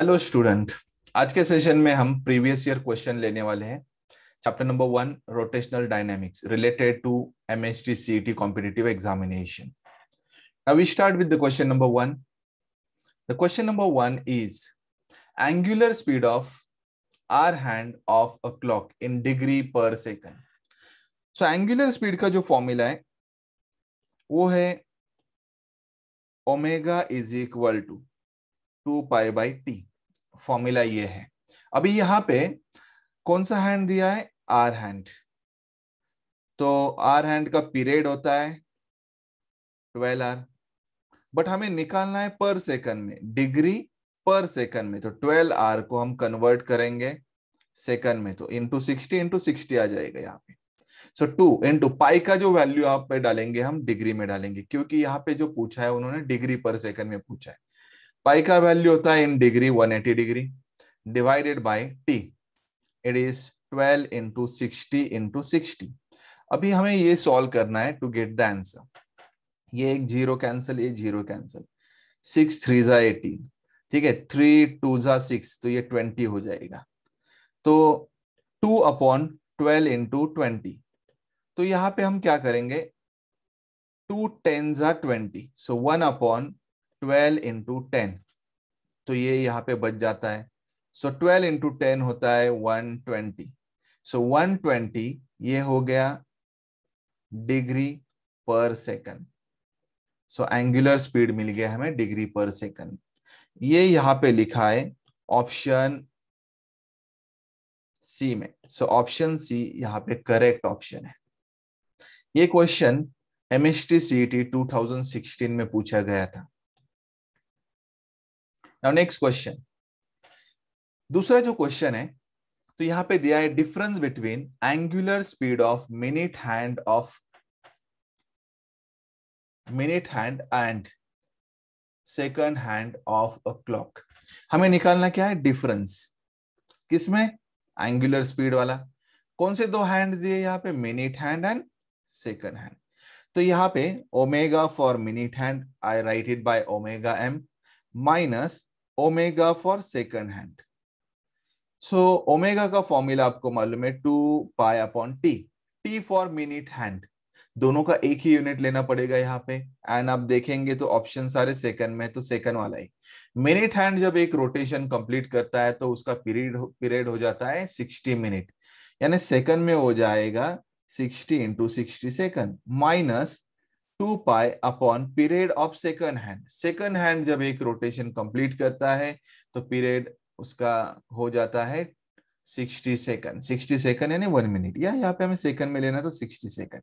Hello student आज के session में हम प्रीवियस ईयर क्वेश्चन लेने वाले हैं chapter number one rotational dynamics related to M H T C T competitive examination we start with the question number one the question number one is angular speed of hour hand of a clock in degree per second so angular speed का जो formula है वो है omega is equal to two pi by T formula ये है अभी यहाँ पे कौन सा हैंड दिया है आर हैंड तो आर हैंड का पीरियड होता है ट्वेल्व आर बट हमें निकालना है पर सेकंड में डिग्री पर सेकंड में तो ट्वेल्व आर को हम कन्वर्ट करेंगे सेकंड में तो इंटू सिक्सटी इंटू सिक्सटी आ जाएगा यहाँ पे सो टू इंटू पाई का जो वैल्यू आप पे डालेंगे हम डिग्री में डालेंगे क्योंकि यहाँ पे जो पूछा है उन्होंने डिग्री पर सेकंड में पूछा है पाई का वैल्यू होता है in degree 180 degree divided by T it is 12 into sixty into sixty अभी हमें ये सॉल्व करना है टू गेट द आंसर ये एक जीरो कैंसिल ये जीरो कैंसिल सिक्स थ्री जा एटीन ठीक है थ्री टू जा सिक्स तो ये ट्वेंटी हो जाएगा तो two upon twelve into twenty तो यहाँ पे हम क्या करेंगे टू टेन जा twenty so one upon twelve into ten तो ये यहाँ पे बच जाता है सो ट्वेल्व इंटू टेन होता है one twenty so one twenty ये हो गया degree per second so angular speed मिल गया हमें डिग्री पर सेकंड ये यहाँ पे लिखा है ऑप्शन सी में सो ऑप्शन सी यहाँ पे करेक्ट ऑप्शन है ये क्वेश्चन एमएसटी सीईटी 2016 में पूछा गया था नाउ नेक्स्ट क्वेश्चन दूसरा जो क्वेश्चन है तो यहाँ पे दिया है difference between angular speed of minute hand of minute hand and second hand of a clock हमें निकालना क्या है डिफरेंस किसमें एंगुलर स्पीड वाला कौन से दो हैंड दिए यहाँ पे minute hand and second hand तो यहाँ पे omega for minute hand I write it by omega M minus omega for second hand so omega का फॉर्मूला आपको मालूम है two pi upon T T for minute hand दोनों का एक ही यूनिट लेना पड़ेगा यहाँ पे एंड आप देखेंगे तो ऑप्शन सारे सेकंड में तो सेकंड वाला ही मिनिट हैंड जब एक रोटेशन कंप्लीट करता है तो उसका पीरियड पीरियड हो जाता है सिक्सटी मिनिट यानी सेकंड में हो जाएगा sixty into sixty second minus two pi upon period of second hand second hand जब एक रोटेशन कंप्लीट करता है तो पीरियड उसका हो जाता है सिक्सटी सेकंड सिक्सटी सेकंड यानी वन मिनट या यहाँ पे हमें सेकंड में लेना तो सिक्सटी सेकंड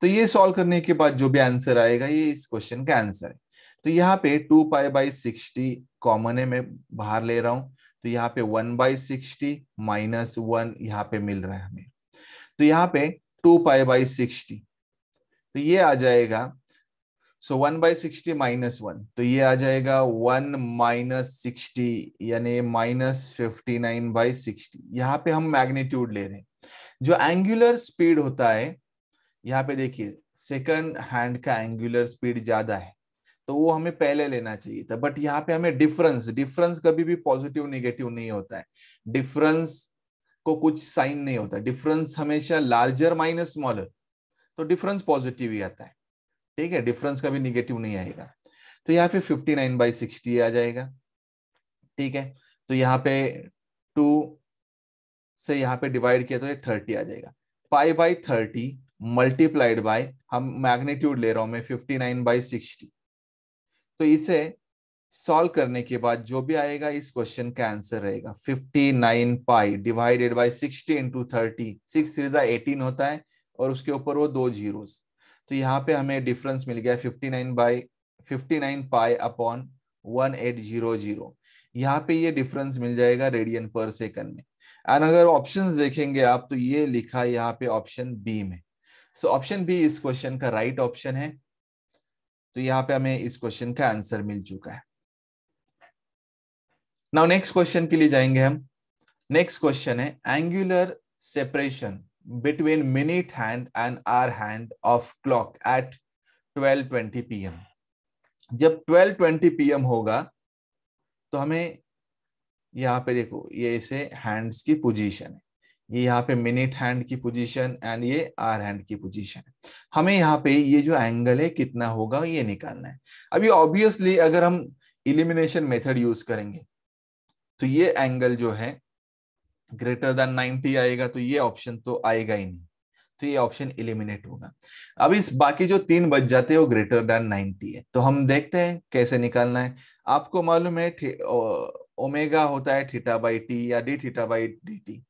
तो ये सॉल्व करने के बाद जो भी आंसर आएगा ये इस क्वेश्चन का आंसर है तो यहाँ पे two pi by sixty common है मैं बाहर ले रहा हूँ तो यहाँ पे one by sixty minus one यहाँ पे मिल रहा है हमें तो यहाँ पे टू पाई बाई सिक्सटी तो ये आ जाएगा so one by sixty minus one तो ये आ जाएगा वन माइनस सिक्सटी यानी minus fifty nine by sixty यहाँ पे हम मैग्नीट्यूड ले रहे हैं जो एंगुलर स्पीड होता है यहाँ पे देखिए सेकंड हैंड का एंगुलर स्पीड ज्यादा है तो वो हमें पहले लेना चाहिए था बट यहाँ पे हमें डिफरेंस डिफरेंस कभी भी पॉजिटिव निगेटिव नहीं होता है डिफरेंस को कुछ साइन नहीं होता डिफरेंस हमेशा लार्जर माइनस स्मॉलर तो डिफरेंस पॉजिटिव ही आता है ठीक है डिफरेंस कभी निगेटिव नहीं आएगा तो यहाँ पे 59 नाइन बाई सिक्सटी आ जाएगा ठीक है तो यहाँ पे टू से यहाँ पे डिवाइड किया तो ये थर्टी आ जाएगा pi by thirty multiplied by हम मैग्नीट्यूड ले रहा हूं मैं फिफ्टी नाइन बाई सिक्सटी तो इसे सॉल्व करने के बाद जो भी आएगा इस क्वेश्चन का आंसर रहेगा 59 pi divided by sixty into thirty six eighteen होता है और उसके ऊपर वो दो जीरोस तो यहाँ पे हमें डिफरेंस मिल गया fifty nine by fifty nine pi upon one eight zero zero यहाँ पे ये डिफरेंस मिल जाएगा रेडियन पर सेकंड में एंड अगर ऑप्शन देखेंगे आप तो ये लिखा यहाँ पे ऑप्शन बी में सो ऑप्शन बी इस क्वेश्चन का राइट right ऑप्शन है तो यहाँ पे हमें इस क्वेश्चन का आंसर मिल चुका है नाउ नेक्स्ट क्वेश्चन के लिए जाएंगे हम नेक्स्ट क्वेश्चन है angular separation between minute hand and hour hand of clock at 12:20 PM जब 12:20 पीएम होगा तो हमें यहाँ पे देखो ये इसे हैंड्स की पोजीशन है ये यहाँ पे मिनट हैंड की पोजीशन एंड ये आर हैंड की पोजीशन है हमें यहाँ पे ये जो एंगल है कितना होगा ये निकालना है अभी ऑब्वियसली अगर हम इलिमिनेशन मेथड यूज करेंगे तो ये एंगल जो है ग्रेटर देन 90 आएगा तो ये ऑप्शन तो आएगा ही नहीं तो ये ऑप्शन इलिमिनेट होगा अब इस बाकी जो तीन बच जाते हैं वो ग्रेटर देन 90 है तो हम देखते हैं कैसे निकालना है आपको मालूम है ओमेगा होता है थीटा बाई टी या D theta by D T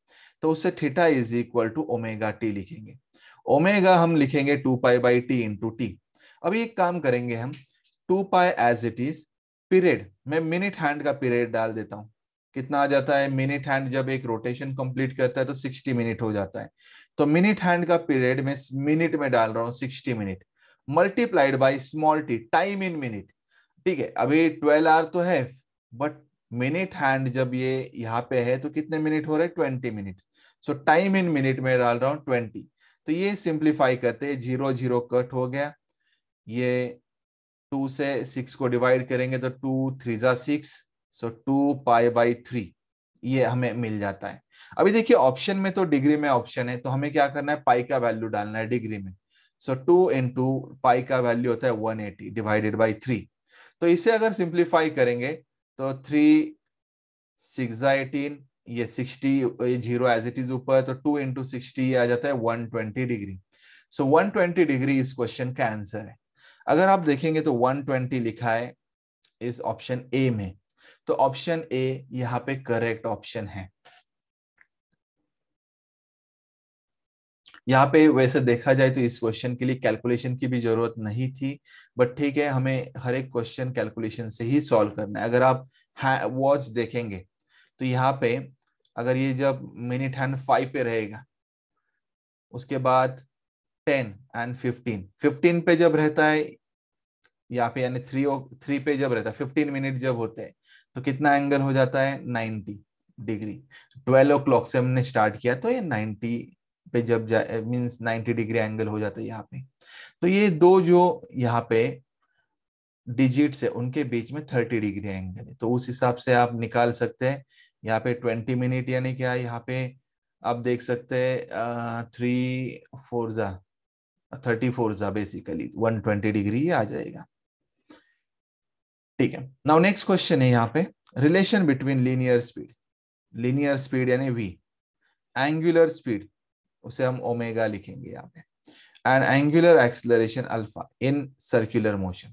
तो उससे theta is equal to omega T लिखेंगे ओमेगा हम लिखेंगे two pi by T into T अभी एक काम करेंगे हम two pi as it is period मैं मिनिट हैंड का पीरियड डाल देता हूँ कितना आ जाता है मिनट हैंड जब एक रोटेशन कंप्लीट करता है तो 60 मिनट हो जाता है तो मिनट हैंड का पीरियड में मिनट में डाल रहा हूँ 60 minute multiplied by small T time in minute ठीक है अभी 12 आर तो है बट मिनट हैंड जब ये यहाँ पे है तो कितने मिनट हो रहे हैं twenty minute so time in minute में डाल रहा हूँ ट्वेंटी तो ये सिंप्लीफाई करते जीरो जीरो कट हो गया ये टू से सिक्स को डिवाइड करेंगे तो टू थ्री जा six so two pi by three ये हमें मिल जाता है अभी देखिए ऑप्शन में तो डिग्री में ऑप्शन है तो हमें क्या करना है पाई का वैल्यू डालना है डिग्री में सो टू इंटू पाई का वैल्यू होता है one eighty divided by three तो इसे अगर सिंप्लीफाई करेंगे तो थ्री सिक्स एटीन ये सिक्सटी ये जीरो एज इट इज ऊपर तो टू इंटू सिक्सटी आ जाता है one twenty degree so one twenty degree इस क्वेश्चन का आंसर है अगर आप देखेंगे तो वन ट्वेंटी लिखा है इस ऑप्शन ए में तो ऑप्शन ए यहाँ पे करेक्ट ऑप्शन है यहाँ पे वैसे देखा जाए तो इस क्वेश्चन के लिए कैलकुलेशन की भी जरूरत नहीं थी बट ठीक है हमें हर एक क्वेश्चन कैलकुलेशन से ही सॉल्व करना है अगर आप वॉच देखेंगे तो यहाँ पे अगर ये जब मिनट हैंड फाइव पे रहेगा उसके बाद टेन एंड फिफ्टीन फिफ्टीन पे जब रहता है यहाँ पे यानी थ्री थ्री पे जब रहता है फिफ्टीन मिनट जब होते हैं तो कितना एंगल हो जाता है 90 डिग्री 12 ओ क्लॉक से हमने स्टार्ट किया तो ये 90 पे जब जाए मीन्स 90 डिग्री एंगल हो जाता है यहाँ पे तो ये दो जो यहाँ पे डिजिट्स है उनके बीच में 30 डिग्री एंगल है तो उस हिसाब से आप निकाल सकते हैं यहाँ पे 20 मिनट यानी क्या यहाँ पे आप देख सकते हैं थ्री फोर जा थर्टी फोर जा बेसिकली वन ट्वेंटी डिग्री आ जाएगा ठीक है नाउ नेक्स्ट क्वेश्चन है यहाँ पे relation between linear speed linear speed यानी वी एंगुलर स्पीड उसे हम ओमेगा लिखेंगे यहाँ पे and angular acceleration alpha in circular motion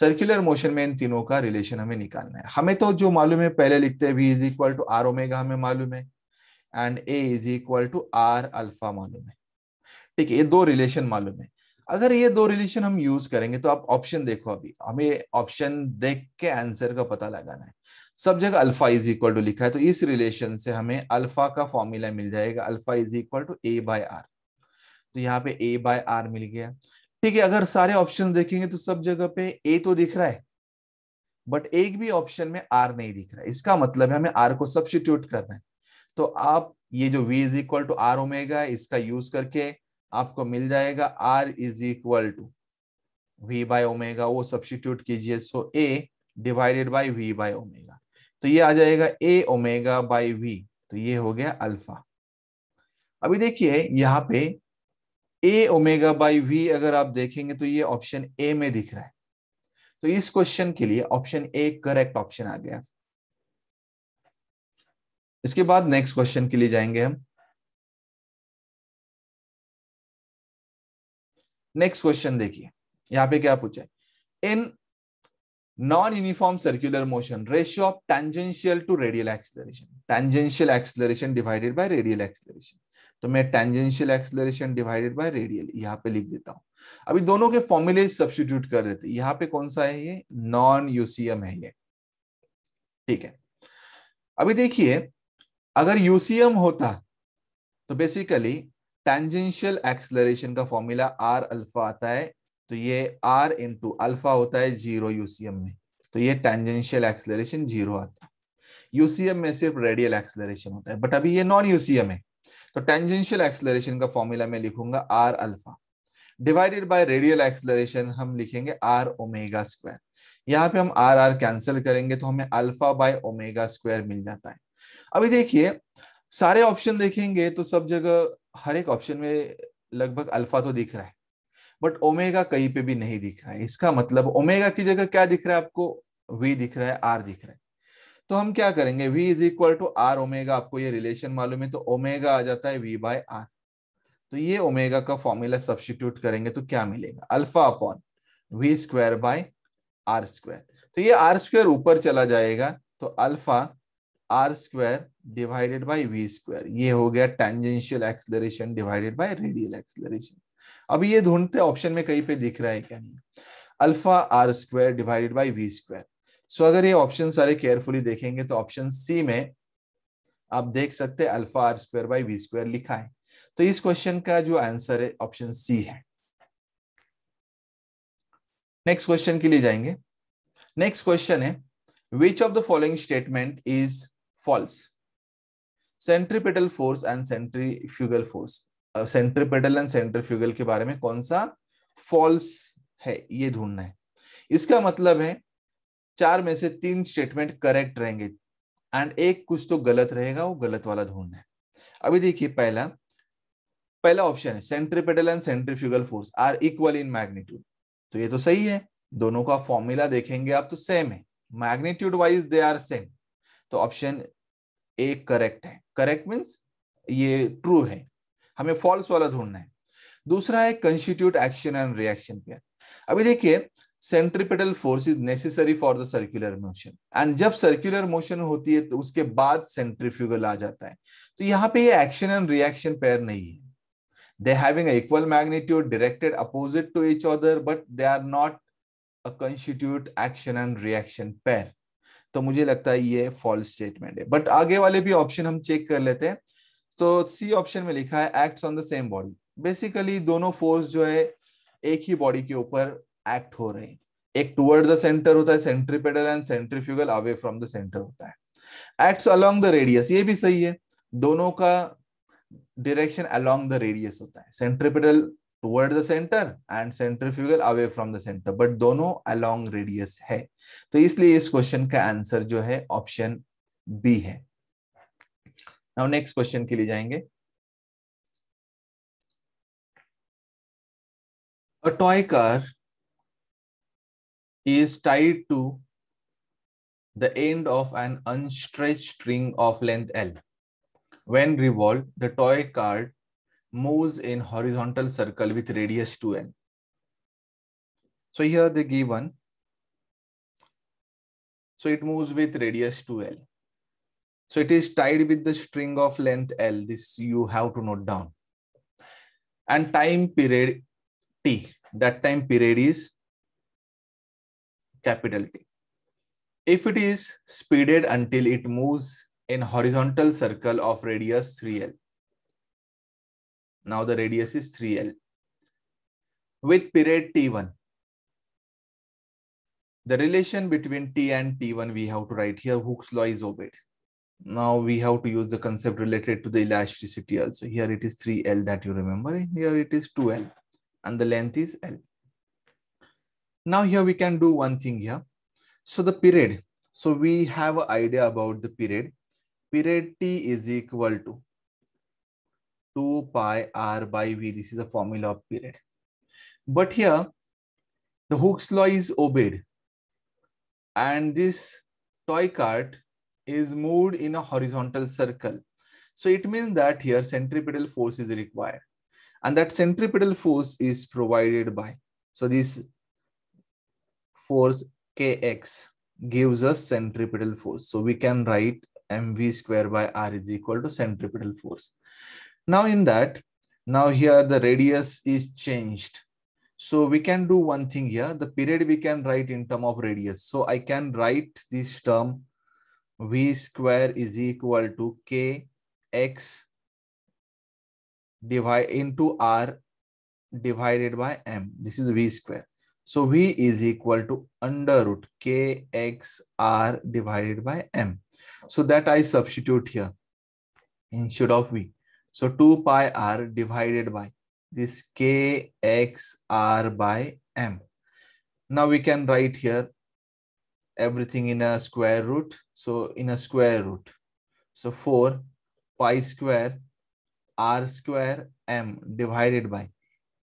circular motion में इन तीनों का रिलेशन हमें निकालना है हमें तो जो मालूम है पहले लिखते हैं V is equal to R omega हमें मालूम है and A is equal to R alpha मालूम है ठीक है ये दो रिलेशन मालूम है अगर ये दो रिलेशन हम यूज करेंगे तो आप ऑप्शन देखो अभी हमें ऑप्शन देख के आंसर का पता लगाना है सब जगह अल्फा इज इक्वल टू लिखा है तो इस रिलेशन से हमें अल्फा का फॉर्मूला मिल जाएगा alpha is equal to A by R तो यहाँ पे ए बाय आर मिल गया ठीक है अगर सारे ऑप्शन देखेंगे तो सब जगह पे ए तो दिख रहा है बट एक भी ऑप्शन में आर नहीं दिख रहा है इसका मतलब है हमें आर को सब्सिट्यूट करना है तो आप ये जो V is equal to R omega इसका यूज करके आपको मिल जाएगा R is equal to V by omega वो सब्सटीट्यूट कीजिए so A divided by V by omega तो ये आ जाएगा ए ओमेगा बाय वी तो ये हो गया अल्फा अभी देखिए यहाँ पे ए ओमेगा बाई वी अगर आप देखेंगे तो ये ऑप्शन ए में दिख रहा है तो इस क्वेश्चन के लिए ऑप्शन ए करेक्ट ऑप्शन आ गया इसके बाद नेक्स्ट क्वेश्चन के लिए जाएंगे हम नेक्स्ट क्वेश्चन देखिए यहाँ पे क्या पूछा in non uniform circular motion ratio of tangential to radial acceleration tangential acceleration divided by radial acceleration तो मैं tangential acceleration divided by radial यहाँ पे लिख देता हूँ अभी दोनों के फॉर्मुले सब्सिट्यूट कर देते यहाँ पे कौन सा है ये नॉन यूसीएम है ये ठीक है अभी देखिए अगर यूसीएम होता तो बेसिकली टेंजेंशियल एक्सलरेशन का फॉर्मूला आर अल्फा आता है तो ये आर इंटू अल्फा होता है जीरो यूसीएम में तो ये टेंजेंशियल एक्सलरेशन जीरो आता है यूसीएम में सिर्फ रेडियल एक्सलरेशन होता है बट अभी ये नॉन यूसीएम है तो टेंजेंशियल एक्सलरेशन का फॉर्मूला मैं लिखूंगा R alpha divided by radial acceleration हम लिखेंगे आर ओमेगा स्क्वायर यहाँ पे हम आर आर कैंसिल करेंगे तो हमें अल्फा बाय ओमेगा स्क्वायर मिल जाता है अभी देखिए सारे ऑप्शन देखेंगे तो सब जगह हर एक ऑप्शन में लगभग अल्फा तो दिख रहा है बट ओमेगा कहीं पे भी नहीं दिख रहा है इसका मतलब ओमेगा की जगह क्या दिख रहा है आपको वी दिख रहा है आर दिख रहा है तो हम क्या करेंगे V is equal to R omega आपको ये रिलेशन मालूम है तो ओमेगा आ जाता है वी बाय आर तो ये ओमेगा का फॉर्मूला सब्सटीट्यूट करेंगे तो क्या मिलेगा alpha upon V square by R square तो ये आर स्क्वायर ऊपर चला जाएगा तो alpha R square divided by V square ये हो गया tangential acceleration divided by radial acceleration अब ये ढूंढते ऑप्शन में कहीं पे दिख रहा है क्या नहीं alpha R square divided by V square so अगर ये ऑप्शन सारे केयरफुली देखेंगे तो ऑप्शन सी में आप देख सकते हैं alpha R square by V square लिखा है तो इस क्वेश्चन का जो आंसर है ऑप्शन सी है नेक्स्ट क्वेश्चन के लिए जाएंगे नेक्स्ट क्वेश्चन है which of the following statement is false. Centripetal force and centrifugal force centripetal and centrifugal के बारे में कौन सा फॉल्स है ये ढूंढना है इसका मतलब है चार में से तीन स्टेटमेंट करेक्ट रहेंगे एंड एक कुछ तो गलत रहेगा वो गलत वाला ढूंढना है अभी देखिए पहला पहला ऑप्शन है centripetal and centrifugal force are equal in magnitude तो ये तो सही है दोनों का फॉर्मूला देखेंगे आप तो सेम है magnitude wise they are same तो ऑप्शन ए करेक्ट है करेक्ट मीन्स ये ट्रू है हमें फॉल्स वाला ढूंढना है दूसरा है constitute action and reaction pair अभी देखिए centripetal force is necessary for the circular motion and जब सर्क्यूलर मोशन होती है तो उसके बाद सेंट्रीफ्यूगल आ जाता है तो यहाँ पे ये एक्शन एंड रिएक्शन पेयर नहीं है they having equal magnitude directed opposite to each other but they are not a constitute action and reaction pair तो मुझे लगता है ये फॉल्स स्टेटमेंट है बट आगे वाले भी ऑप्शन हम चेक कर लेते हैं तो सी ऑप्शन में लिखा है act on the same body basically दोनों फोर्स जो है एक ही बॉडी के ऊपर एक्ट हो रहे हैं एक टुवर्ड द सेंटर होता है centripetal and centrifugal away from the center होता है एक्ट्स अलोंग द रेडियस ये भी सही है दोनों का डायरेक्शन अलोंग द रेडियस होता है centripetal toward the center and centrifugal away from the center but दोनों अलोंग रेडियस है तो इसलिए इस क्वेश्चन का आंसर जो है ऑप्शन बी है नाउ नेक्स्ट क्वेश्चन के लिए जाएंगे A toy car is tied to the end of an unstretched string of length L. When revolved, the toy car moves in horizontal circle with radius 2n. So here they give one. So it moves with radius 2l. So it is tied with the string of length l. This you have to note down. And time period t. That time period is capital T. If it is speeded until it moves in horizontal circle of radius 3l. Now the radius is 3L with period T1. The relation between T and T1 we have to write here. Hooke's law is obeyed. Now we have to use the concept related to the elasticity also. Here it is 3L that you remember. Here it is 2L and the length is L. Now here we can do one thing here. So the period. So we have an idea about the period. Period T is equal to 2 pi r by v. This is the formula of period. But here, the Hooke's law is obeyed. And this toy cart is moved in a horizontal circle. So it means that here centripetal force is required. And that centripetal force is provided by. So this force Kx gives us centripetal force. So we can write mv square by r is equal to centripetal force. Now in that, now here the radius is changed. So we can do one thing here. The period we can write in term of radius. So I can write this term v square is equal to k x divide into r divided by m. This is v square. So v is equal to under root k x r divided by m. So that I substitute here instead of v. So 2 pi r divided by this kxr by m. Now we can write here everything in a square root. So in a square root. So 4 pi square r square m divided by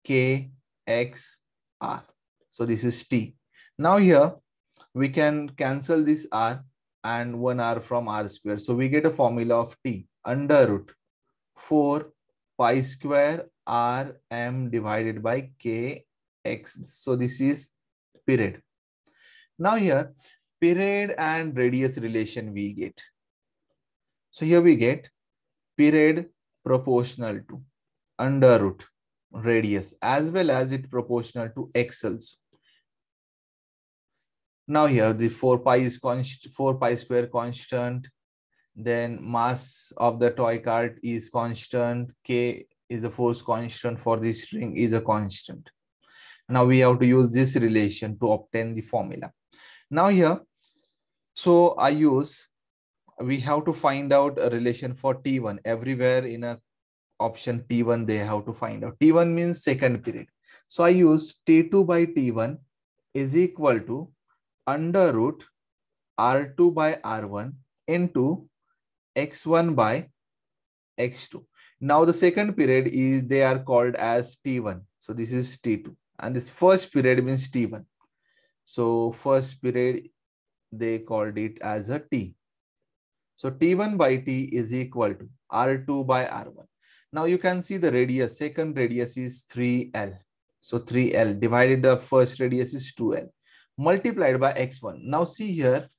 kxr. So this is t. Now here we can cancel this r and 1 r from r square. So we get a formula of t under root 4 pi square r m divided by k x. So this is period. Now here, period and radius relation we get. So here we get period proportional to under root radius as well as it proportional to x also. Now here the 4 pi is const 4 pi square constant then mass of the toy cart is constant. K is the force constant for this string is a constant. Now we have to use this relation to obtain the formula. Now here, so I use, we have to find out a relation for T1. Everywhere in a option T1, they have to find out. T1 means second period. So I use T2 by T1 is equal to under root R2 by R1 into x1 by x2. Now the second period is they are called as t1. So this is t2 and this first period means t1. So first period they called it as a t. So t1 by t is equal to r2 by r1. Now you can see the radius, second radius is 3L. So 3L divided the first radius is 2L multiplied by x1. Now see here,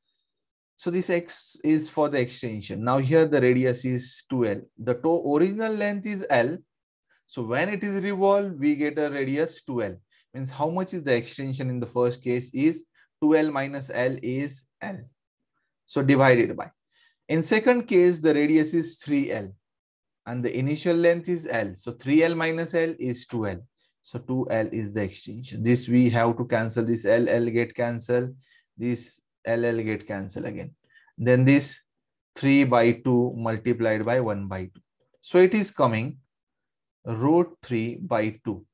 so this X is for the extension. Now here the radius is 2L. The original length is L. So when it is revolved, we get a radius 2L. Means how much is the extension in the first case is 2L minus L is L. So divided by. In second case, the radius is 3L and the initial length is L. So 3L minus L is 2L. So 2L is the extension. This we have to cancel this L, L get cancelled. This LL get cancel again. Then this 3 by 2 multiplied by 1 by 2. So it is coming root 3 by 2.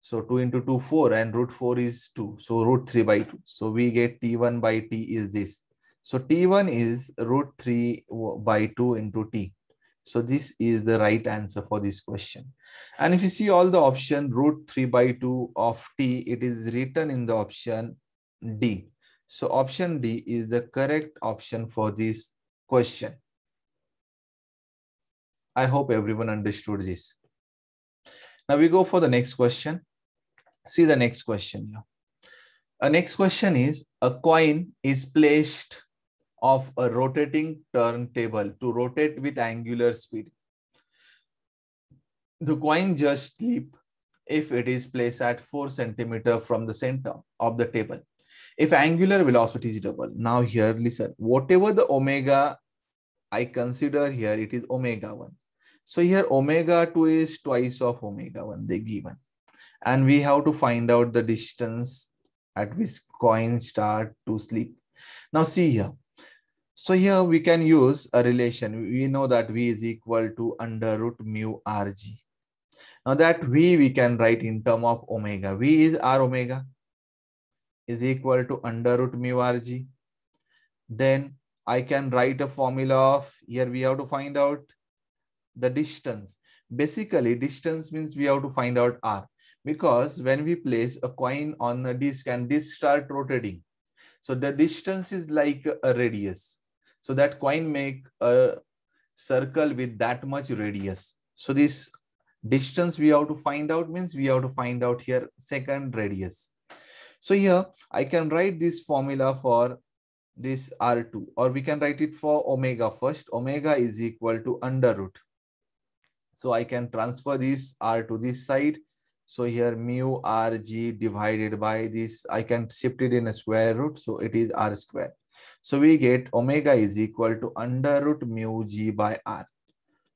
So 2 into 2, 4 and root 4 is 2. So root 3 by 2. So we get T1 by T is this. So T1 is root 3 by 2 into T. So this is the right answer for this question. And if you see all the option root 3 by 2 of T, it is written in the option D. So option D is the correct option for this question. I hope everyone understood this. Now we go for the next question. See the next question here. A next question is a coin is placed of a rotating turntable to rotate with angular speed. The coin just slip if it is placed at 4 centimeter from the center of the table if angular velocity is double now here listen whatever the omega i consider here it is omega 1 so here omega 2 is twice of omega 1 they given and we have to find out the distance at which coin start to sleep now see here so here we can use a relation we know that v is equal to under root mu rg now that v we can write in term of omega v is r omega is equal to under root mu RG. Then I can write a formula of here we have to find out the distance. Basically, distance means we have to find out R because when we place a coin on a disk and disk start rotating, so the distance is like a radius. So that coin make a circle with that much radius. So this distance we have to find out means we have to find out here second radius. So here I can write this formula for this R2 or we can write it for omega first. Omega is equal to under root. So I can transfer this R to this side. So here mu Rg divided by this, I can shift it in a square root. So it is R square. So we get omega is equal to under root mu G by R.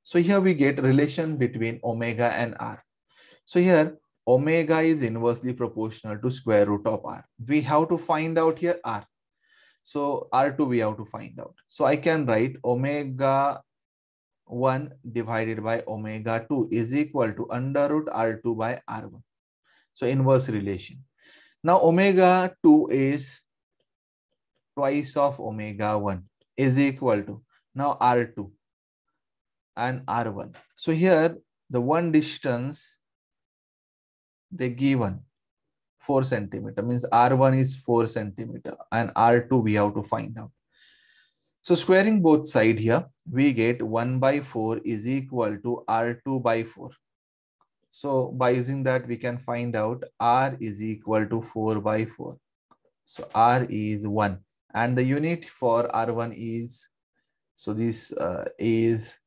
So here we get relation between omega and R. So here omega is inversely proportional to square root of r. We have to find out here r. So r2 we have to find out. So I can write omega 1 divided by omega 2 is equal to under root r2 by r1. So inverse relation. Now omega 2 is twice of omega 1 is equal to now r2 and r1. So here the one distance they given 4 centimeter means r1 is 4 centimeter and r2 we have to find out so squaring both side here we get 1 by 4 is equal to r2 by 4 so by using that we can find out r is equal to 4 by 4 so r is 1 and the unit for r1 is so this uh, is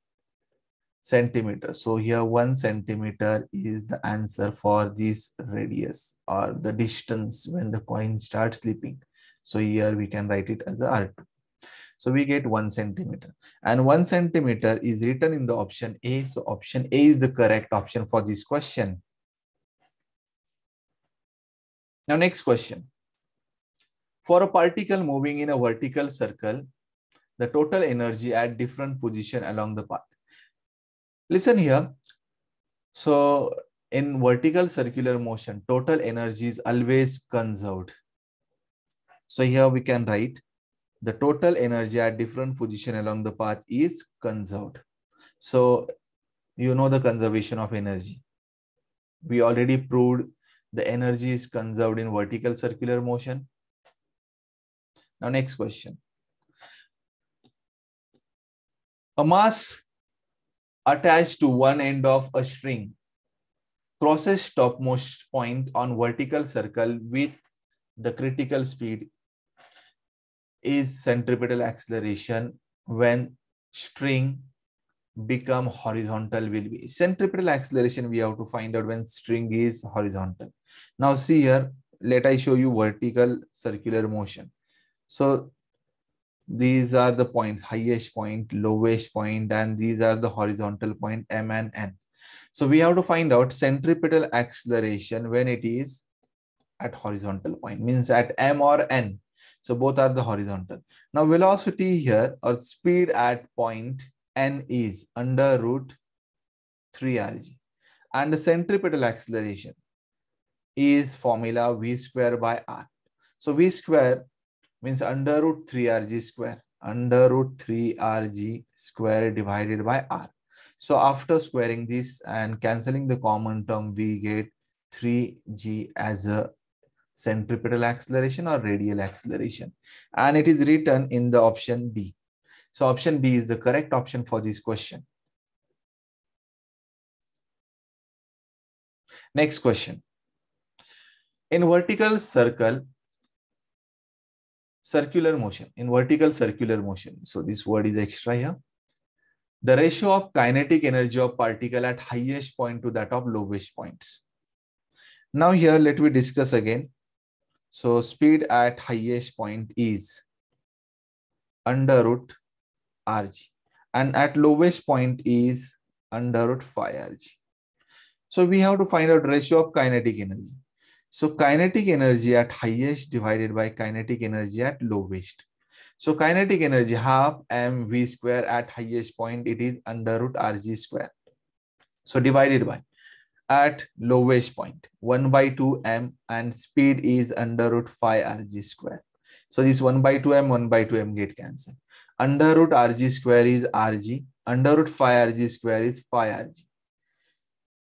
centimeter. So here one centimeter is the answer for this radius or the distance when the coin starts slipping. So here we can write it as the R2. So we get one centimeter and one centimeter is written in the option A. So option A is the correct option for this question. Now next question. For a particle moving in a vertical circle, the total energy at different position along the path Listen here. So in vertical circular motion, total energy is always conserved. So here we can write the total energy at different position along the path is conserved. So you know the conservation of energy. We already proved the energy is conserved in vertical circular motion. Now next question. A mass attached to one end of a string crosses topmost point on vertical circle with the critical speed is centripetal acceleration when string become horizontal will be centripetal acceleration we have to find out when string is horizontal now see here let i show you vertical circular motion so these are the points highest point lowest point and these are the horizontal point m and n so we have to find out centripetal acceleration when it is at horizontal point means at m or n so both are the horizontal now velocity here or speed at point n is under root 3 rg and the centripetal acceleration is formula v square by r so v square means under root 3rg square under root 3rg square divided by r. So after squaring this and cancelling the common term, we get 3g as a centripetal acceleration or radial acceleration. And it is written in the option B. So option B is the correct option for this question. Next question. In vertical circle, circular motion, in vertical circular motion. So this word is extra here. The ratio of kinetic energy of particle at highest point to that of lowest points. Now here let me discuss again. So speed at highest point is under root rg and at lowest point is under root phi rg. So we have to find out ratio of kinetic energy. So kinetic energy at highest divided by kinetic energy at lowest. So kinetic energy half mv square at highest point, it is under root rg square. So divided by at lowest point, 1 by 2 m and speed is under root phi rg square. So this 1 by 2 m, 1 by 2 m get cancelled. Under root rg square is rg, under root phi rg square is phi rg.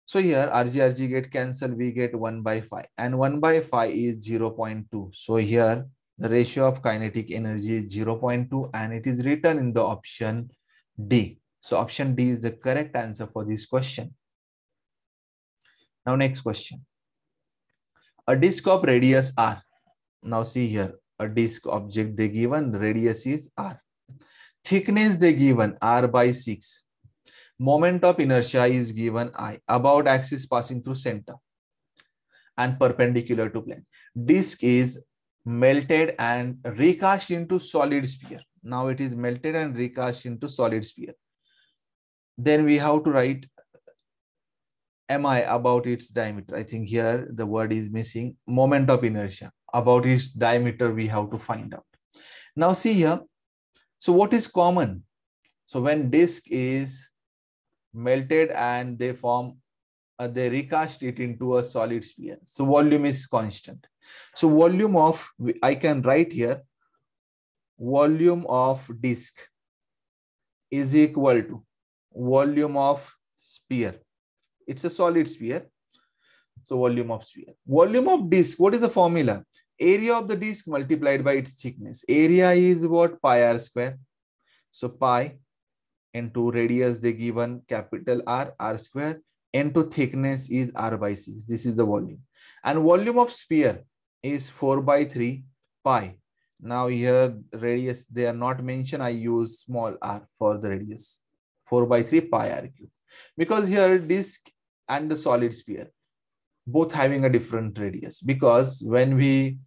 So here RGRG get cancel, we get 1 by 5 and 1 by 5 is 0 0.2. So here the ratio of kinetic energy is 0 0.2 and it is written in the option D. So option D is the correct answer for this question. Now next question. A disk of radius R. Now see here, a disk object they given, radius is R. Thickness they given R by 6 moment of inertia is given i about axis passing through center and perpendicular to plane disk is melted and recast into solid sphere now it is melted and recast into solid sphere then we have to write mi about its diameter i think here the word is missing moment of inertia about its diameter we have to find out now see here so what is common so when disk is melted and they form uh, they recast it into a solid sphere so volume is constant so volume of i can write here volume of disk is equal to volume of sphere it's a solid sphere so volume of sphere volume of disk what is the formula area of the disk multiplied by its thickness area is what pi r square so pi into radius they given capital R, R square, into thickness is R by 6. This is the volume. And volume of sphere is 4 by 3 pi. Now here radius, they are not mentioned. I use small r for the radius, 4 by 3 pi r cube. Because here disk and the solid sphere, both having a different radius. Because when we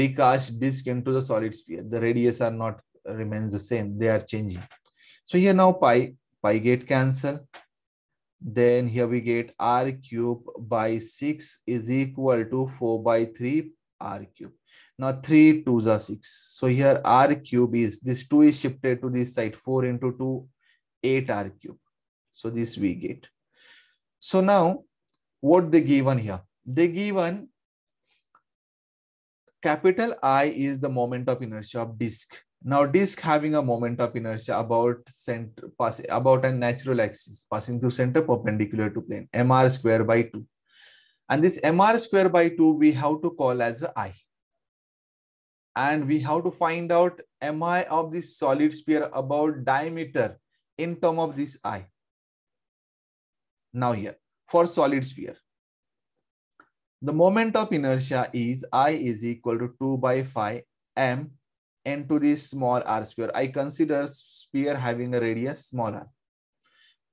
recast disk into the solid sphere, the radius are not remains the same. They are changing. So here now pi, pi get cancel. Then here we get r cube by 6 is equal to 4 by 3 r cube. Now 3 2s are 6. So here r cube is, this 2 is shifted to this side, 4 into 2, 8 r cube. So this we get. So now what they given here? They given capital I is the moment of inertia of disk. Now, disk having a moment of inertia about center, pass, about a natural axis passing through center perpendicular to plane, mr square by 2. And this mr square by 2, we have to call as I. And we have to find out mi of this solid sphere about diameter in term of this I. Now here, for solid sphere. The moment of inertia is I is equal to 2 by 5 m n to the small r square. I consider sphere having a radius small r.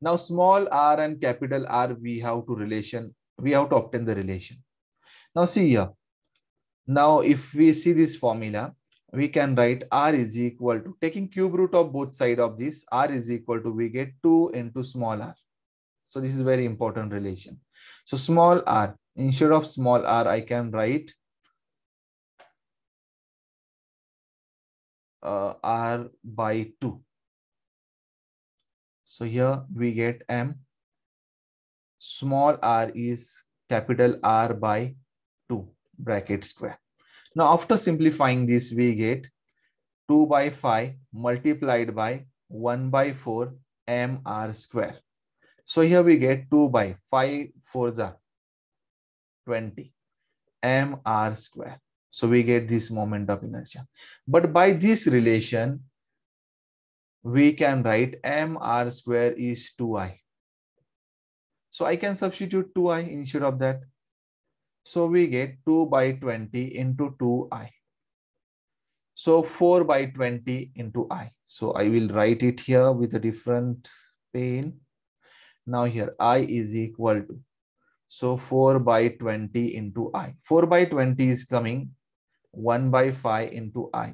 Now small r and capital R, we have to relation, we have to obtain the relation. Now see here. Now if we see this formula, we can write r is equal to, taking cube root of both side of this, r is equal to, we get 2 into small r. So this is very important relation. So small r, instead of small r, I can write uh, r by 2. So here we get m. Small r is capital R by 2 bracket square. Now after simplifying this, we get 2 by 5 multiplied by 1 by 4 m r square. So here we get 2 by 5 for the 20 m r square. So we get this moment of inertia. But by this relation, we can write m r square is 2i. So I can substitute 2i instead of that. So we get 2 by 20 into 2i. So 4 by 20 into i. So I will write it here with a different pen. Now here i is equal to. So 4 by 20 into i. 4 by 20 is coming 1 by phi into i.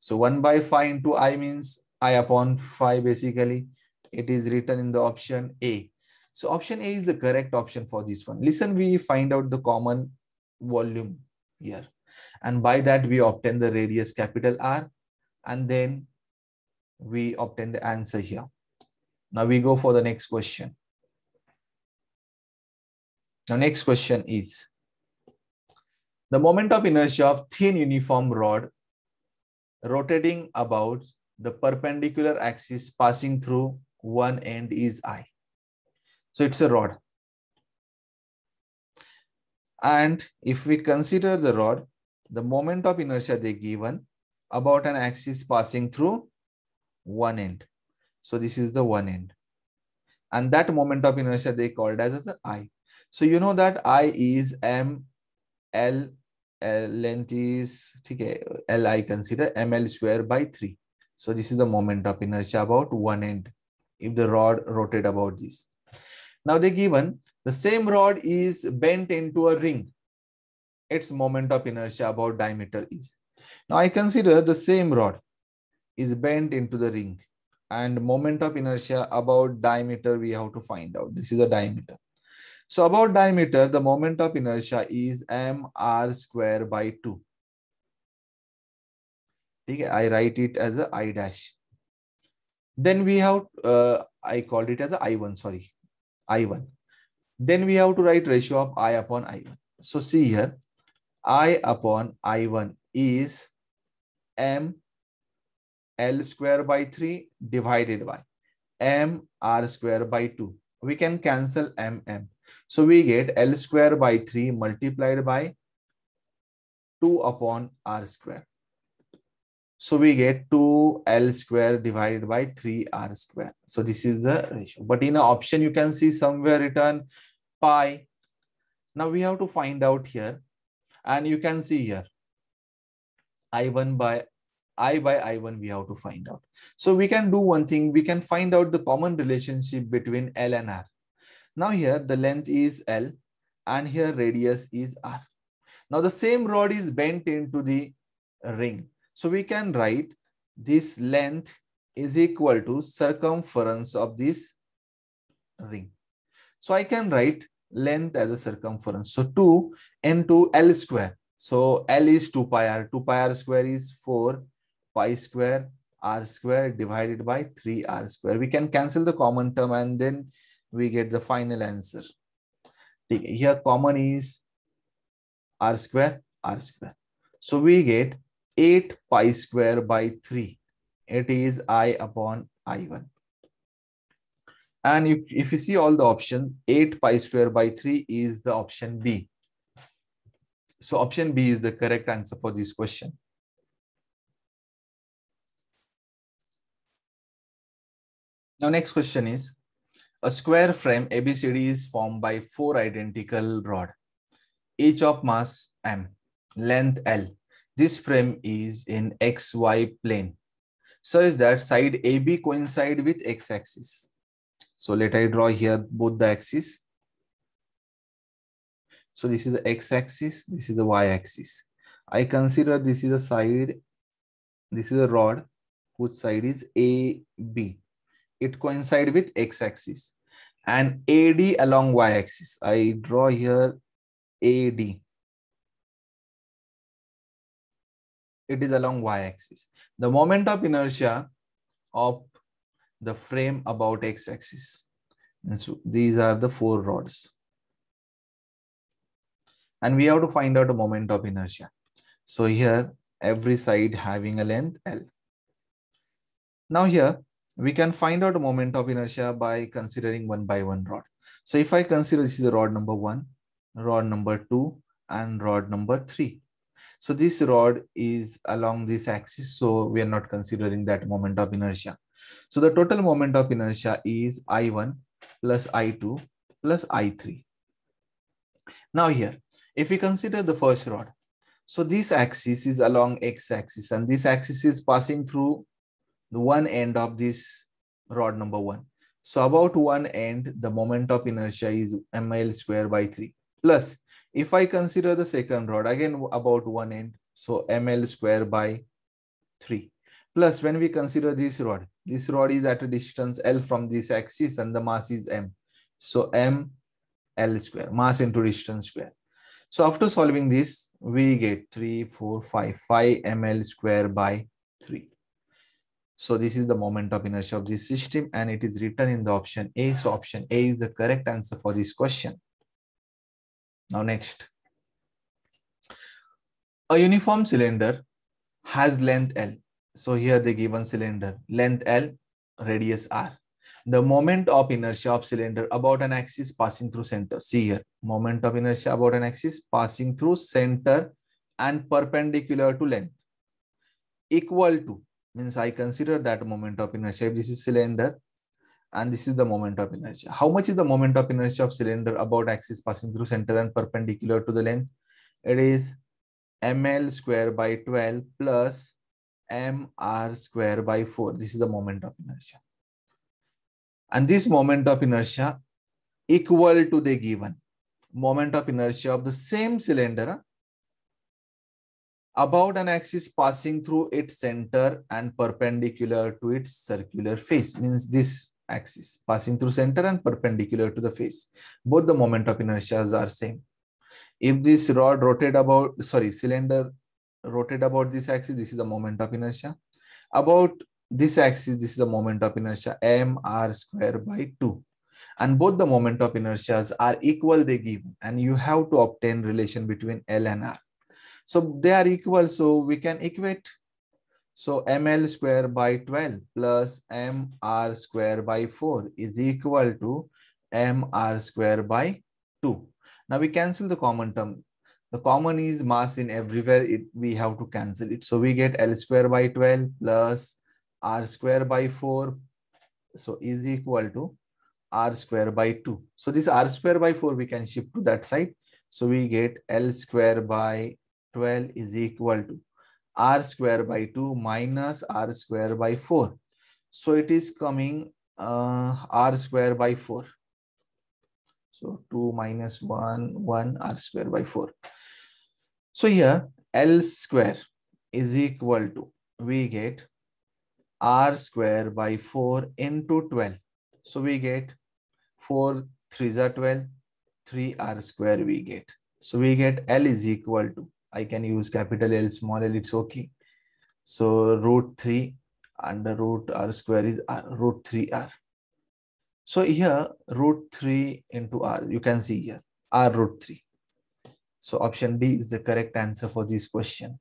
So 1 by phi into i means i upon phi basically. It is written in the option A. So option A is the correct option for this one. Listen, we find out the common volume here. And by that, we obtain the radius capital R. And then we obtain the answer here. Now we go for the next question. Now next question is, the moment of inertia of thin uniform rod rotating about the perpendicular axis passing through one end is I. So it's a rod. And if we consider the rod, the moment of inertia they given about an axis passing through one end. So this is the one end. And that moment of inertia they called as, as I. So you know that I is M L length is okay, L I consider ml square by 3. So this is the moment of inertia about one end if the rod rotate about this. Now they given the same rod is bent into a ring. Its moment of inertia about diameter is. Now I consider the same rod is bent into the ring and moment of inertia about diameter we have to find out. This is a diameter. So about diameter, the moment of inertia is mr square by 2. Okay, I write it as a i dash. Then we have, uh, I called it as a i1, sorry, i1. Then we have to write ratio of i upon i1. So see here, i upon i1 is m L square by 3 divided by m r square by 2. We can cancel m m. So we get L square by 3 multiplied by 2 upon R square. So we get 2L square divided by 3R square. So this is the ratio. But in an option, you can see somewhere written pi. Now we have to find out here. And you can see here, I1 by I by I1 we have to find out. So we can do one thing. We can find out the common relationship between L and R. Now here the length is L and here radius is R. Now the same rod is bent into the ring. So we can write this length is equal to circumference of this ring. So I can write length as a circumference. So 2 into L square. So L is 2 pi r. 2 pi r square is 4 pi square r square divided by 3 r square. We can cancel the common term and then we get the final answer. Here common is r square, r square. So we get 8 pi square by 3. It is i upon i1. And if, if you see all the options, 8 pi square by 3 is the option B. So option B is the correct answer for this question. Now next question is, a square frame ABCD is formed by four identical rod, each of mass m, length l. This frame is in xy plane, such that side AB coincide with x-axis. So let I draw here both the axes. So this is the x-axis, this is the y-axis. I consider this is a side, this is a rod whose side is AB it coincide with x-axis and AD along y-axis. I draw here AD. It is along y-axis. The moment of inertia of the frame about x-axis. So these are the four rods. And we have to find out the moment of inertia. So here, every side having a length L. Now here, we can find out a moment of inertia by considering one by one rod. So if I consider this is the rod number one, rod number two, and rod number three. So this rod is along this axis, so we are not considering that moment of inertia. So the total moment of inertia is I1 plus I2 plus I3. Now here, if we consider the first rod, so this axis is along x-axis and this axis is passing through the one end of this rod number one. So about one end, the moment of inertia is ml square by 3. Plus, if I consider the second rod, again about one end, so ml square by 3. Plus, when we consider this rod, this rod is at a distance L from this axis and the mass is M. So M L square, mass into distance square. So after solving this, we get 3, 4, 5, 5 ml square by 3. So this is the moment of inertia of this system and it is written in the option A. So option A is the correct answer for this question. Now next. A uniform cylinder has length L. So here the given cylinder, length L, radius R. The moment of inertia of cylinder about an axis passing through center. See here, moment of inertia about an axis passing through center and perpendicular to length equal to means I consider that moment of inertia. If this is cylinder and this is the moment of inertia. How much is the moment of inertia of cylinder about axis passing through center and perpendicular to the length? It is ml square by 12 plus mr square by 4. This is the moment of inertia. And this moment of inertia equal to the given moment of inertia of the same cylinder about an axis passing through its center and perpendicular to its circular face means this axis passing through center and perpendicular to the face both the moment of inertias are same if this rod rotated about sorry cylinder rotated about this axis this is the moment of inertia about this axis this is the moment of inertia m r square by 2 and both the moment of inertias are equal they give and you have to obtain relation between l and r so they are equal. So we can equate. So ml square by 12 plus mr square by 4 is equal to mr square by 2. Now we cancel the common term. The common is mass in everywhere. It, we have to cancel it. So we get L square by 12 plus R square by 4. So is equal to R square by 2. So this R square by 4 we can shift to that side. So we get L square by 12 is equal to r square by 2 minus r square by 4. So it is coming uh, r square by 4. So 2 minus 1, 1 r square by 4. So here L square is equal to, we get r square by 4 into 12. So we get 4 3s 12, 3 r square we get. So we get L is equal to I can use capital L, small l, it's okay. So root 3 under root r square is r, root 3r. So here root 3 into r, you can see here, r root 3. So option B is the correct answer for this question.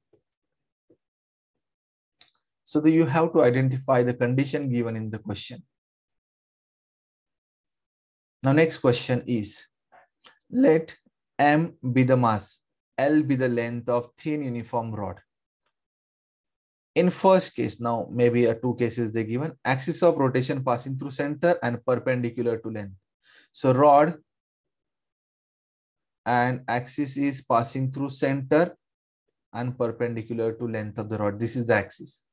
So the, you have to identify the condition given in the question. Now next question is, let M be the mass L be the length of thin uniform rod. In first case, now maybe a two cases they given, axis of rotation passing through center and perpendicular to length. So rod and axis is passing through center and perpendicular to length of the rod. This is the axis.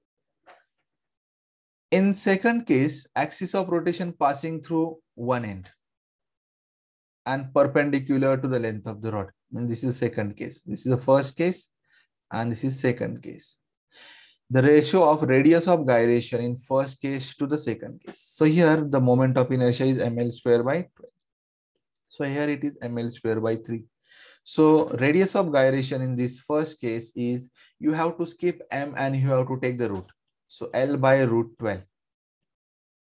In second case, axis of rotation passing through one end and perpendicular to the length of the rod. And this is second case. This is the first case and this is second case. The ratio of radius of gyration in first case to the second case. So here the moment of inertia is ml square by 12. So here it is ml square by 3. So radius of gyration in this first case is you have to skip m and you have to take the root. So L by root 12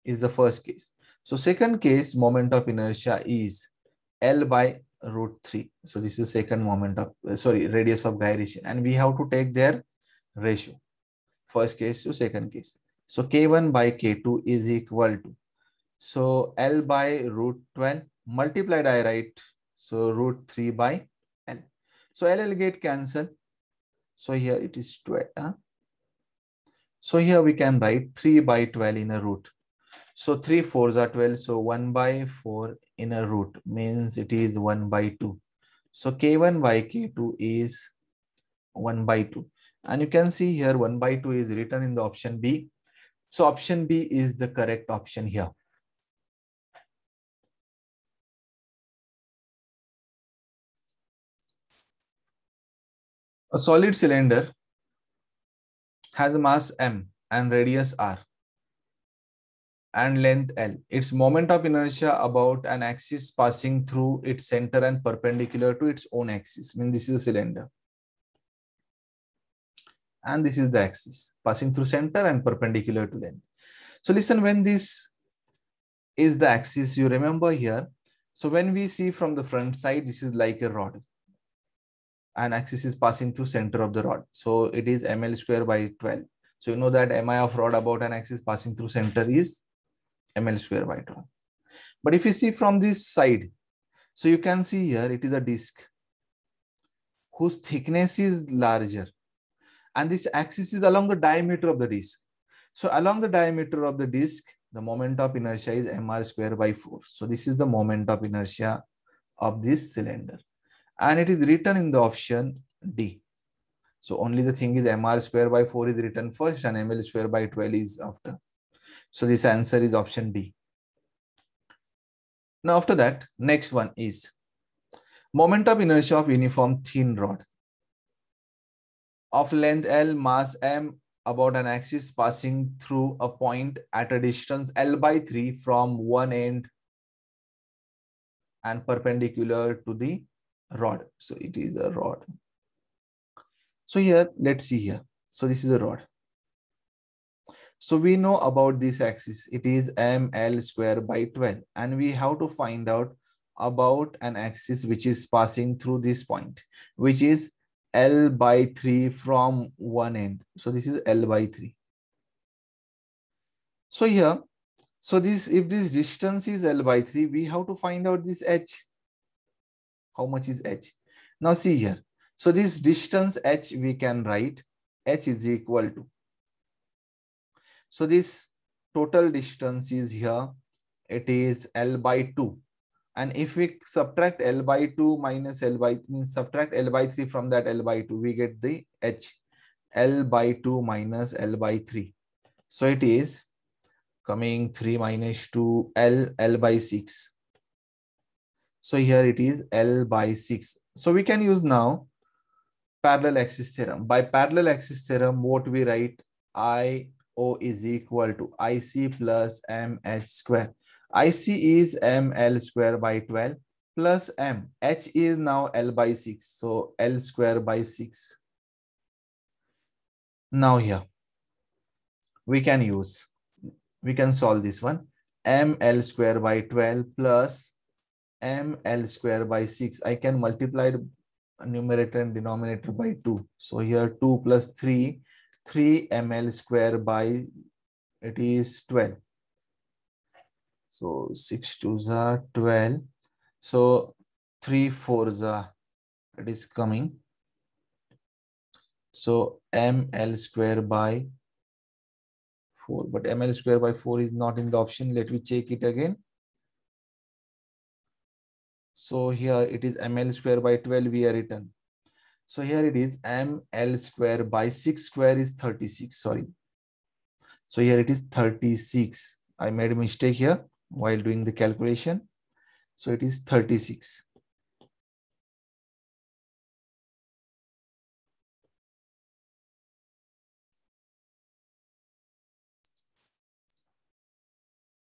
is the first case. So second case, moment of inertia is L by root 3 so this is second moment of uh, sorry radius of gyration and we have to take their ratio first case to second case so k1 by k2 is equal to so l by root 12 multiplied i write so root 3 by l so l l get cancel so here it is 12 huh? so here we can write 3 by 12 in a root so three fours are 12. So 1 by 4 inner root means it is 1 by 2. So K1 by K2 is 1 by 2. And you can see here 1 by 2 is written in the option B. So option B is the correct option here. A solid cylinder has a mass m and radius r and length L. Its moment of inertia about an axis passing through its center and perpendicular to its own axis. I mean, this is a cylinder. And this is the axis passing through center and perpendicular to length. So listen, when this is the axis, you remember here. So when we see from the front side, this is like a rod. And axis is passing through center of the rod. So it is ml square by 12. So you know that mi of rod about an axis passing through center is ml square by 2. But if you see from this side, so you can see here it is a disk whose thickness is larger. And this axis is along the diameter of the disk. So along the diameter of the disk, the moment of inertia is mr square by 4. So this is the moment of inertia of this cylinder. And it is written in the option D. So only the thing is mr square by 4 is written first and ml square by 12 is after. So this answer is option B. Now after that, next one is moment of inertia of uniform thin rod of length L, mass M about an axis passing through a point at a distance L by 3 from one end and perpendicular to the rod. So it is a rod. So here, let's see here. So this is a rod. So we know about this axis. It is ml square by 12. And we have to find out about an axis which is passing through this point, which is L by 3 from one end. So this is L by 3. So here, so this if this distance is L by 3, we have to find out this h. How much is h? Now see here. So this distance h we can write h is equal to so this total distance is here. It is L by 2. And if we subtract L by 2 minus L by means subtract L by 3 from that L by 2, we get the H L by 2 minus L by 3. So it is coming 3 minus 2 L L by 6. So here it is L by 6. So we can use now parallel axis theorem. By parallel axis theorem, what we write I O is equal to IC plus MH square. IC is ML square by 12 plus M. H is now L by 6. So L square by 6. Now here, we can use, we can solve this one. ML square by 12 plus ML square by 6. I can multiply numerator and denominator by 2. So here 2 plus 3 3 ml square by it is 12 so 6 twos are 12 so 3 fours are it is coming so ml square by 4 but ml square by 4 is not in the option let me check it again so here it is ml square by 12 we are written so here it is ML square by 6 square is 36. Sorry. So here it is 36. I made a mistake here while doing the calculation. So it is 36.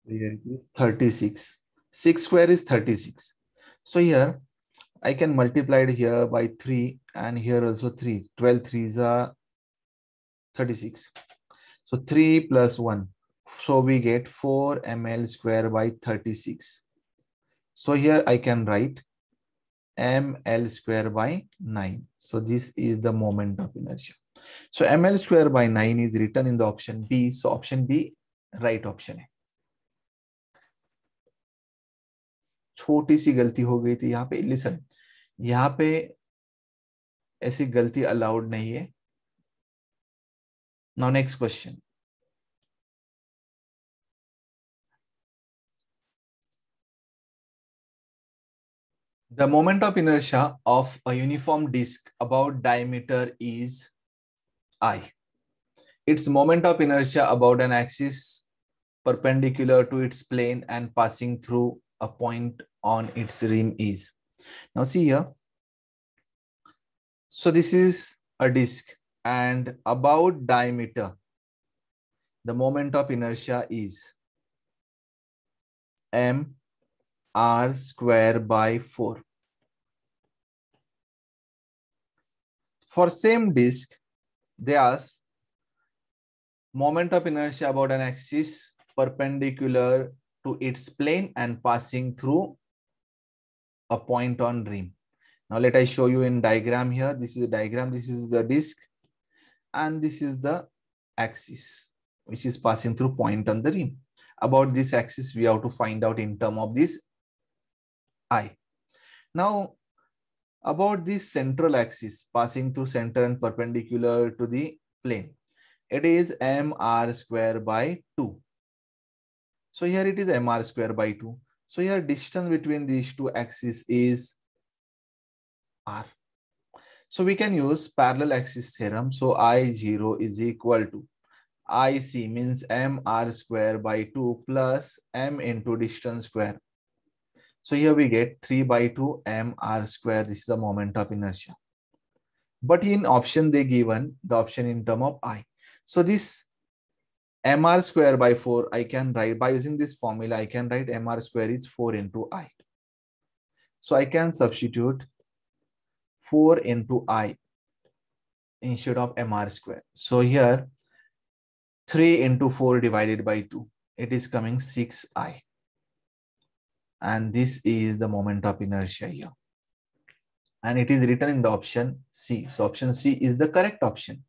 Here it is 36. 6 square is 36. So here I can multiply it here by 3 and here also 3. 12 3s are 36. So 3 plus 1. So we get 4 ml square by 36. So here I can write ml square by 9. So this is the moment of inertia. So ml square by 9 is written in the option B. So option B, right option. छोटी सी गलती हो गई थी यहाँ पे listen यहाँ पे ऐसी गलती अलाउड नहीं है now next question the moment of inertia of a uniform disc about diameter is I its moment of inertia about an axis perpendicular to its plane and passing through a point on its rim is. Now see here. So this is a disk and about diameter, the moment of inertia is m r square by 4. For same disk, they ask moment of inertia about an axis perpendicular to its plane and passing through a point on rim. Now let I show you in diagram here. This is a diagram. This is the disk and this is the axis which is passing through point on the rim. About this axis we have to find out in term of this i. Now about this central axis passing through center and perpendicular to the plane. It is mr square by 2. So here it is mr square by 2. So here distance between these two axes is r. So we can use parallel axis theorem. So I0 is equal to IC means mr square by 2 plus m into distance square. So here we get 3 by 2 mr square. This is the moment of inertia. But in option they given the option in term of i. So this mr square by 4 I can write by using this formula I can write mr square is 4 into i. So I can substitute 4 into i instead of mr square. So here 3 into 4 divided by 2 it is coming 6i and this is the moment of inertia here and it is written in the option C. So option C is the correct option.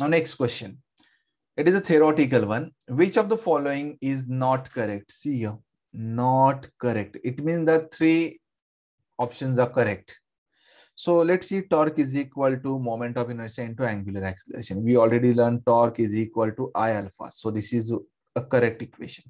Now, next question. It is a theoretical one. Which of the following is not correct? See here, not correct. It means that three options are correct. So let's see torque is equal to moment of inertia into angular acceleration. We already learned torque is equal to I alpha. So this is a correct equation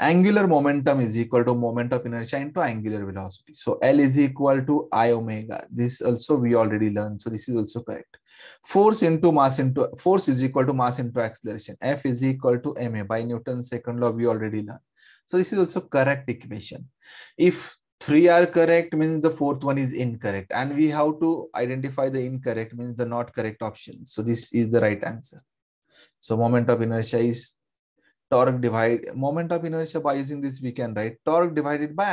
angular momentum is equal to moment of inertia into angular velocity. So L is equal to I omega. This also we already learned. So this is also correct. Force into mass into force is equal to mass into acceleration. F is equal to ma by Newton's second law. We already learned. So this is also correct equation. If three are correct means the fourth one is incorrect and we have to identify the incorrect means the not correct option. So this is the right answer. So moment of inertia is torque divide moment of inertia by using this we can write torque divided by